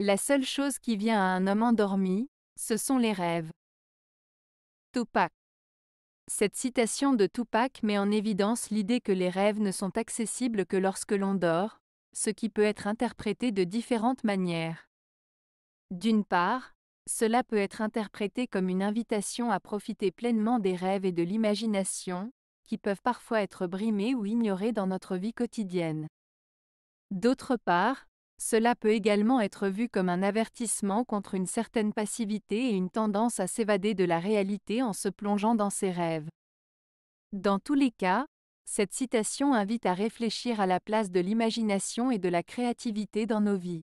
La seule chose qui vient à un homme endormi, ce sont les rêves. Tupac. Cette citation de Tupac met en évidence l'idée que les rêves ne sont accessibles que lorsque l'on dort, ce qui peut être interprété de différentes manières. D'une part, cela peut être interprété comme une invitation à profiter pleinement des rêves et de l'imagination, qui peuvent parfois être brimés ou ignorés dans notre vie quotidienne. D'autre part, cela peut également être vu comme un avertissement contre une certaine passivité et une tendance à s'évader de la réalité en se plongeant dans ses rêves. Dans tous les cas, cette citation invite à réfléchir à la place de l'imagination et de la créativité dans nos vies.